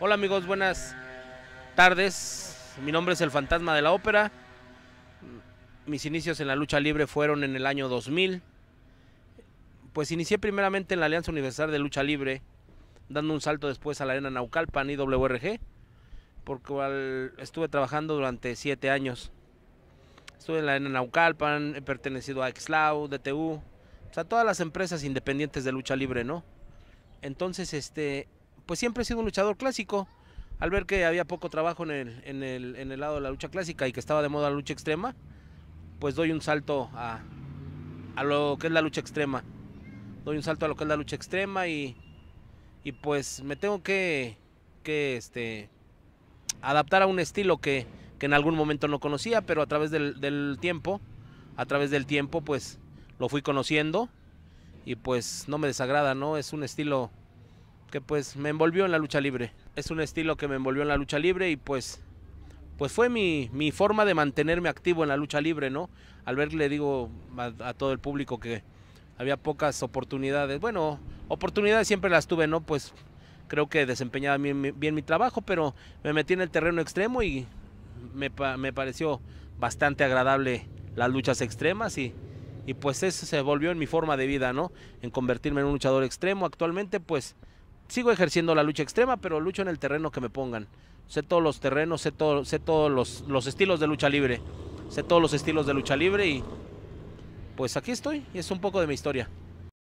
Hola amigos, buenas tardes. Mi nombre es el Fantasma de la Ópera. Mis inicios en la lucha libre fueron en el año 2000. Pues inicié primeramente en la Alianza Universal de Lucha Libre, dando un salto después a la Arena Naucalpan y por cual estuve trabajando durante siete años. Estuve en la Arena Naucalpan, he pertenecido a Xlau, DTU, o sea, todas las empresas independientes de lucha libre, ¿no? Entonces, este, pues siempre he sido un luchador clásico. Al ver que había poco trabajo en el, en el, lado de la lucha clásica y que estaba de moda la lucha extrema, pues doy un salto a, lo que es la lucha extrema. Doy un salto a lo que es la lucha extrema y, pues me tengo que, este, adaptar a un estilo que, en algún momento no conocía, pero a través del, del, tiempo, a través del tiempo pues lo fui conociendo y pues no me desagrada, ¿no? Es un estilo que pues me envolvió en la lucha libre. Es un estilo que me envolvió en la lucha libre y pues pues fue mi, mi forma de mantenerme activo en la lucha libre, ¿no? Al ver le digo a, todo el público que había pocas oportunidades. Bueno, oportunidades siempre las tuve, ¿no? Pues creo que desempeñaba bien, mi trabajo, pero me metí en el terreno extremo y me, me pareció bastante agradable las luchas extremas y, y pues eso se volvió en mi forma de vida, ¿no? En convertirme en un luchador extremo. Actualmente pues sigo ejerciendo la lucha extrema, pero lucho en el terreno que me pongan. Sé todos los terrenos, sé, todo, sé todos los, los, estilos de lucha libre. Sé todos los estilos de lucha libre y pues aquí estoy. Y Es un poco de mi historia.